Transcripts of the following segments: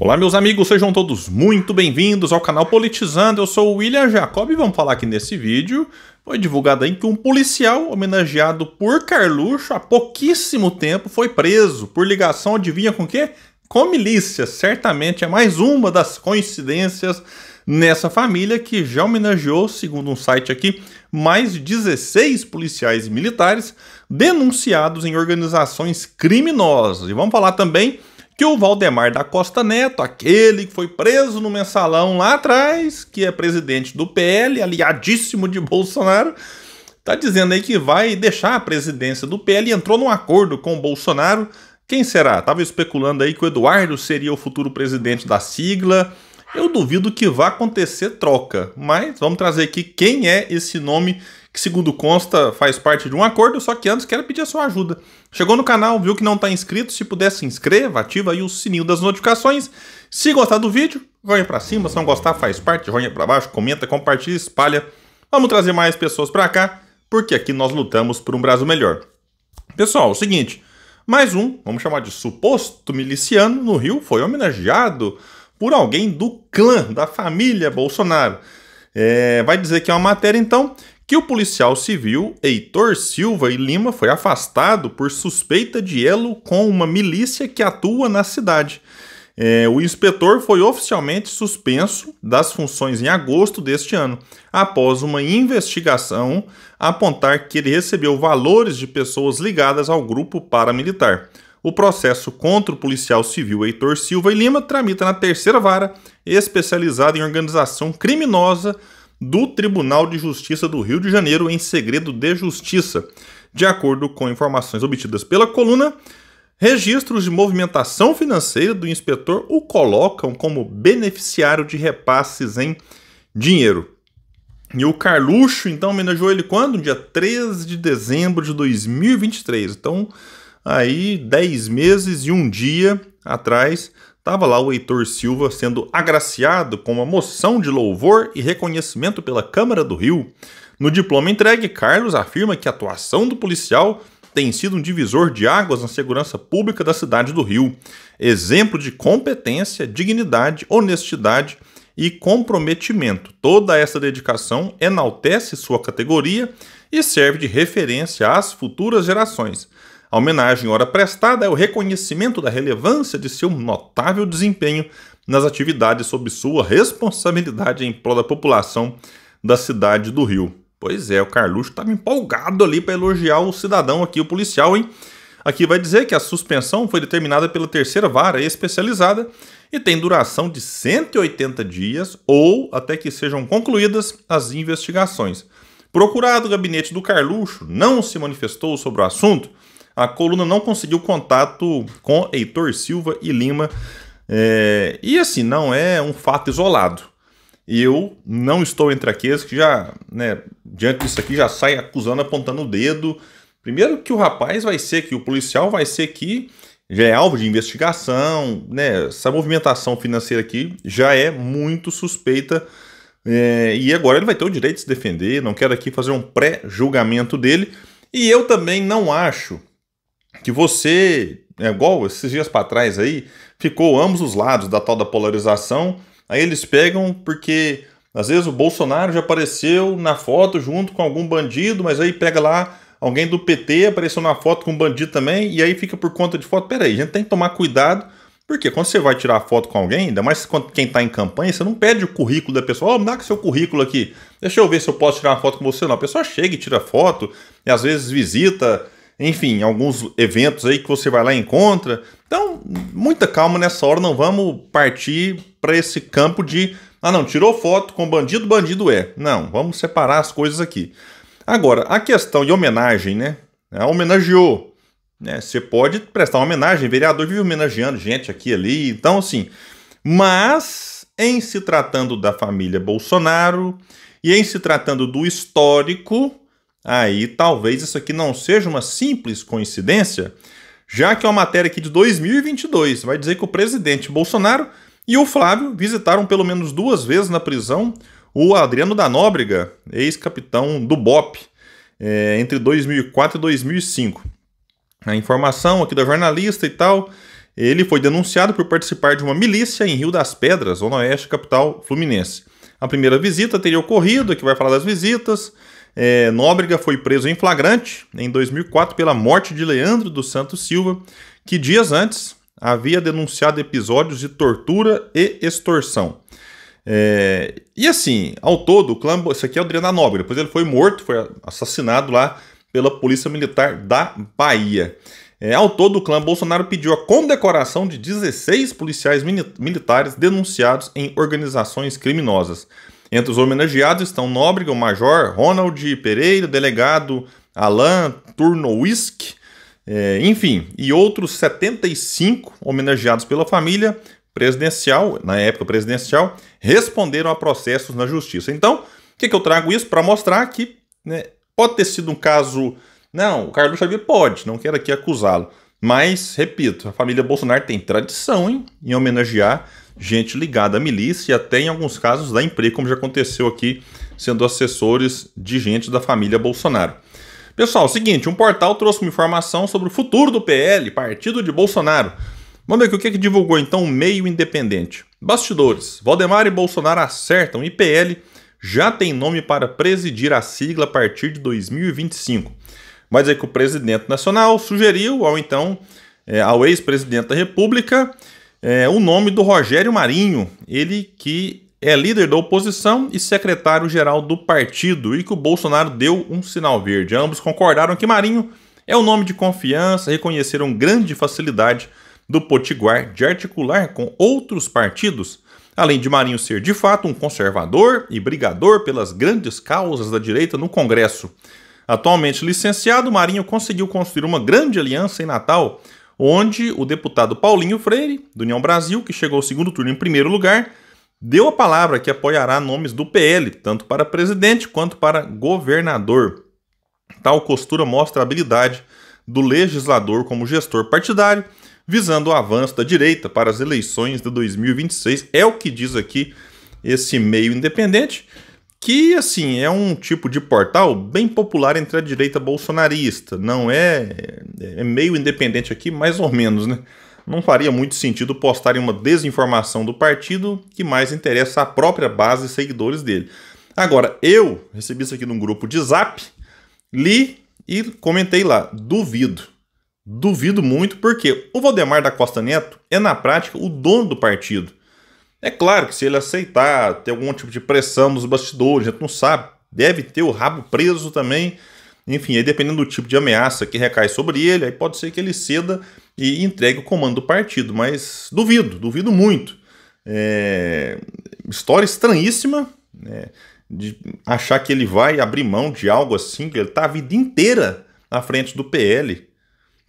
Olá, meus amigos, sejam todos muito bem-vindos ao canal Politizando. Eu sou o William Jacob e vamos falar que nesse vídeo foi divulgado aí que um policial homenageado por Carluxo há pouquíssimo tempo foi preso por ligação, adivinha com quê? Com milícia. Certamente é mais uma das coincidências nessa família que já homenageou, segundo um site aqui, mais de 16 policiais e militares denunciados em organizações criminosas. E vamos falar também que o Valdemar da Costa Neto, aquele que foi preso no mensalão lá atrás, que é presidente do PL, aliadíssimo de Bolsonaro, está dizendo aí que vai deixar a presidência do PL e entrou num acordo com o Bolsonaro. Quem será? Tava especulando aí que o Eduardo seria o futuro presidente da sigla. Eu duvido que vá acontecer troca, mas vamos trazer aqui quem é esse nome que segundo consta faz parte de um acordo, só que antes quero pedir a sua ajuda. Chegou no canal, viu que não está inscrito? Se puder se inscreva, ativa aí o sininho das notificações. Se gostar do vídeo, joinha para cima, se não gostar faz parte, joinha para baixo, comenta, compartilha, espalha. Vamos trazer mais pessoas para cá, porque aqui nós lutamos por um Brasil melhor. Pessoal, é o seguinte, mais um, vamos chamar de suposto miliciano no Rio foi homenageado por alguém do clã, da família Bolsonaro. É, vai dizer que é uma matéria, então, que o policial civil Heitor Silva e Lima foi afastado por suspeita de elo com uma milícia que atua na cidade. É, o inspetor foi oficialmente suspenso das funções em agosto deste ano, após uma investigação apontar que ele recebeu valores de pessoas ligadas ao grupo paramilitar. O processo contra o policial civil Heitor Silva e Lima tramita na terceira vara, especializada em organização criminosa do Tribunal de Justiça do Rio de Janeiro em segredo de justiça. De acordo com informações obtidas pela coluna, registros de movimentação financeira do inspetor o colocam como beneficiário de repasses em dinheiro. E o Carluxo, então, homenageou ele quando? Dia 13 de dezembro de 2023. Então, aí, 10 meses e um dia atrás, Estava lá o Heitor Silva sendo agraciado com uma moção de louvor e reconhecimento pela Câmara do Rio. No diploma entregue, Carlos afirma que a atuação do policial tem sido um divisor de águas na segurança pública da cidade do Rio. Exemplo de competência, dignidade, honestidade e comprometimento. Toda essa dedicação enaltece sua categoria e serve de referência às futuras gerações. A homenagem, ora prestada, é o reconhecimento da relevância de seu notável desempenho nas atividades sob sua responsabilidade em prol da população da cidade do Rio. Pois é, o Carluxo estava empolgado ali para elogiar o cidadão aqui, o policial, hein? Aqui vai dizer que a suspensão foi determinada pela terceira vara especializada e tem duração de 180 dias ou até que sejam concluídas as investigações. Procurado o gabinete do Carluxo, não se manifestou sobre o assunto a coluna não conseguiu contato com Heitor Silva e Lima. É, e assim, não é um fato isolado. Eu não estou entre aqueles que já, né, diante disso aqui, já sai acusando, apontando o dedo. Primeiro que o rapaz vai ser que o policial vai ser que já é alvo de investigação, né? Essa movimentação financeira aqui já é muito suspeita. É, e agora ele vai ter o direito de se defender. Não quero aqui fazer um pré-julgamento dele. E eu também não acho que você, é igual esses dias para trás aí, ficou ambos os lados da tal da polarização, aí eles pegam porque às vezes o Bolsonaro já apareceu na foto junto com algum bandido, mas aí pega lá alguém do PT apareceu na foto com um bandido também, e aí fica por conta de foto. Peraí, a gente tem que tomar cuidado, porque quando você vai tirar foto com alguém, ainda mais quando quem está em campanha, você não pede o currículo da pessoa, ó, oh, me dá com seu currículo aqui, deixa eu ver se eu posso tirar uma foto com você. Não, a pessoa chega e tira foto, e às vezes visita enfim, alguns eventos aí que você vai lá e encontra. Então, muita calma nessa hora, não vamos partir para esse campo de ah não, tirou foto com bandido, bandido é. Não, vamos separar as coisas aqui. Agora, a questão de homenagem, né? É, homenageou. Né? Você pode prestar uma homenagem, vereador vive homenageando gente aqui ali, então assim. Mas, em se tratando da família Bolsonaro e em se tratando do histórico, aí talvez isso aqui não seja uma simples coincidência, já que é uma matéria aqui de 2022 vai dizer que o presidente Bolsonaro e o Flávio visitaram pelo menos duas vezes na prisão o Adriano da Nóbrega, ex-capitão do BOP, é, entre 2004 e 2005. A informação aqui da jornalista e tal, ele foi denunciado por participar de uma milícia em Rio das Pedras, zona oeste, capital fluminense. A primeira visita teria ocorrido, que vai falar das visitas, é, Nóbrega foi preso em flagrante em 2004 pela morte de Leandro dos Santos Silva, que dias antes havia denunciado episódios de tortura e extorsão. É, e assim, ao todo, o clã. Isso aqui é o Adriano Nóbrega, pois ele foi morto, foi assassinado lá pela Polícia Militar da Bahia. É, ao todo, o clã Bolsonaro pediu a condecoração de 16 policiais militares denunciados em organizações criminosas. Entre os homenageados estão Nóbrega, o Major, Ronald Pereira, delegado Alain Turnowisk, é, eh, enfim, e outros 75 homenageados pela família presidencial, na época presidencial, responderam a processos na justiça. Então, o que, que eu trago isso? Para mostrar que né, pode ter sido um caso. Não, o Carlos Xavier pode, não quero aqui acusá-lo. Mas, repito, a família Bolsonaro tem tradição hein, em homenagear gente ligada à milícia e até em alguns casos da empresa, como já aconteceu aqui, sendo assessores de gente da família Bolsonaro. Pessoal, é seguinte, um portal trouxe uma informação sobre o futuro do PL, partido de Bolsonaro. Vamos ver aqui, o que, é que divulgou então o meio independente. Bastidores. Valdemar e Bolsonaro acertam e PL já tem nome para presidir a sigla a partir de 2025. Mas é que o presidente nacional sugeriu ao então, é, ao ex-presidente da República, é, o nome do Rogério Marinho, ele que é líder da oposição e secretário-geral do partido, e que o Bolsonaro deu um sinal verde. Ambos concordaram que Marinho é o um nome de confiança, reconheceram grande facilidade do Potiguar de articular com outros partidos. Além de Marinho ser de fato um conservador e brigador pelas grandes causas da direita no Congresso. Atualmente licenciado, Marinho conseguiu construir uma grande aliança em Natal onde o deputado Paulinho Freire, do União Brasil, que chegou ao segundo turno em primeiro lugar, deu a palavra que apoiará nomes do PL, tanto para presidente quanto para governador. Tal costura mostra a habilidade do legislador como gestor partidário, visando o avanço da direita para as eleições de 2026. É o que diz aqui esse meio independente, que assim é um tipo de portal bem popular entre a direita bolsonarista. Não é é meio independente aqui, mais ou menos, né? Não faria muito sentido postarem uma desinformação do partido que mais interessa a própria base e seguidores dele. Agora, eu recebi isso aqui num grupo de zap, li e comentei lá. Duvido. Duvido muito, porque o Valdemar da Costa Neto é, na prática, o dono do partido. É claro que se ele aceitar ter algum tipo de pressão nos bastidores, a gente não sabe, deve ter o rabo preso também enfim, aí dependendo do tipo de ameaça que recai sobre ele, aí pode ser que ele ceda e entregue o comando do partido, mas duvido, duvido muito. É... História estranhíssima, né? de achar que ele vai abrir mão de algo assim, que ele está a vida inteira à frente do PL.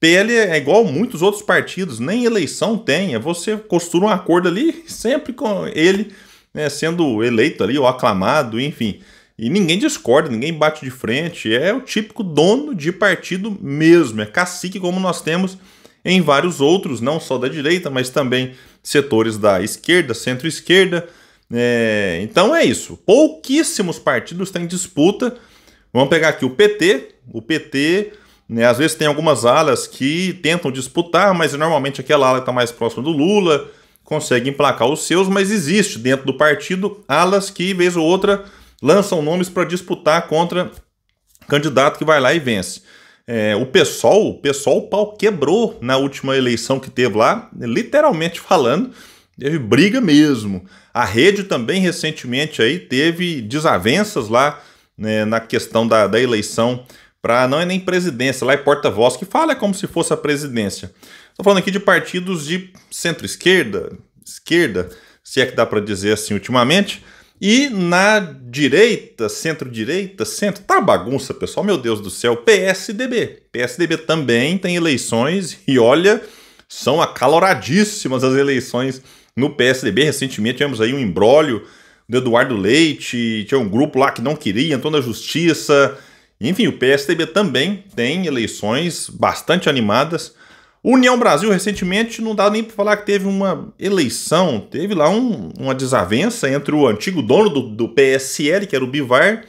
PL é igual muitos outros partidos, nem eleição tem, é você costura um acordo ali, sempre com ele né, sendo eleito ali ou aclamado, enfim. E ninguém discorda, ninguém bate de frente, é o típico dono de partido mesmo, é cacique como nós temos em vários outros, não só da direita, mas também setores da esquerda, centro-esquerda. É, então é isso. Pouquíssimos partidos têm disputa. Vamos pegar aqui o PT. O PT, né, às vezes, tem algumas alas que tentam disputar, mas normalmente aquela ala que está mais próxima do Lula consegue emplacar os seus, mas existe dentro do partido alas que, vez ou outra, lançam nomes para disputar contra candidato que vai lá e vence. É, o PSOL, o pessoal, o pau quebrou na última eleição que teve lá, literalmente falando, teve briga mesmo. A rede também recentemente aí teve desavenças lá né, na questão da, da eleição para não é nem presidência, lá é porta-voz que fala é como se fosse a presidência. Estou falando aqui de partidos de centro-esquerda, esquerda, se é que dá para dizer assim ultimamente. E na direita, centro-direita, centro, tá bagunça, pessoal. Meu Deus do céu, PSDB. PSDB também tem eleições e olha, são acaloradíssimas as eleições no PSDB. Recentemente tivemos aí um embrólio do Eduardo Leite, tinha um grupo lá que não queria, entrou na justiça. Enfim, o PSDB também tem eleições bastante animadas. União Brasil, recentemente, não dá nem para falar que teve uma eleição, teve lá um, uma desavença entre o antigo dono do, do PSL, que era o Bivar,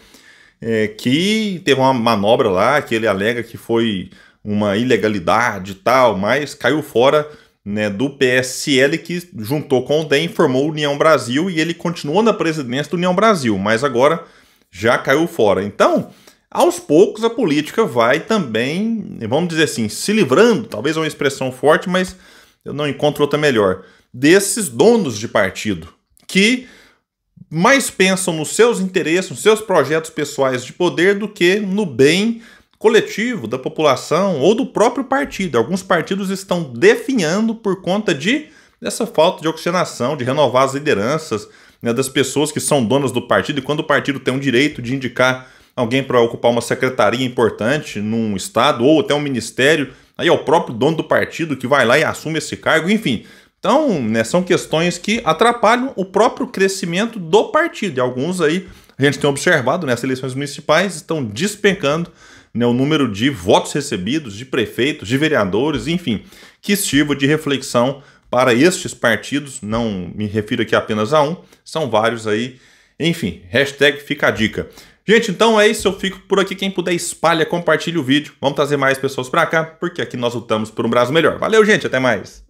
é, que teve uma manobra lá, que ele alega que foi uma ilegalidade e tal, mas caiu fora né, do PSL, que juntou com o DEM, formou União Brasil e ele continuou na presidência do União Brasil, mas agora já caiu fora. Então, aos poucos a política vai também, vamos dizer assim, se livrando, talvez é uma expressão forte, mas eu não encontro outra melhor, desses donos de partido que mais pensam nos seus interesses, nos seus projetos pessoais de poder do que no bem coletivo da população ou do próprio partido. Alguns partidos estão definhando por conta de dessa falta de oxigenação, de renovar as lideranças né, das pessoas que são donas do partido. E quando o partido tem um direito de indicar alguém para ocupar uma secretaria importante num estado ou até um ministério, aí é o próprio dono do partido que vai lá e assume esse cargo, enfim. Então, né, são questões que atrapalham o próprio crescimento do partido. E alguns aí, a gente tem observado, né, eleições municipais estão despencando né, o número de votos recebidos, de prefeitos, de vereadores, enfim, que sirva de reflexão para estes partidos, não me refiro aqui apenas a um, são vários aí. Enfim, hashtag fica a dica. Gente, então é isso. Eu fico por aqui. Quem puder, espalha, compartilha o vídeo. Vamos trazer mais pessoas para cá, porque aqui nós lutamos por um Brasil melhor. Valeu, gente. Até mais.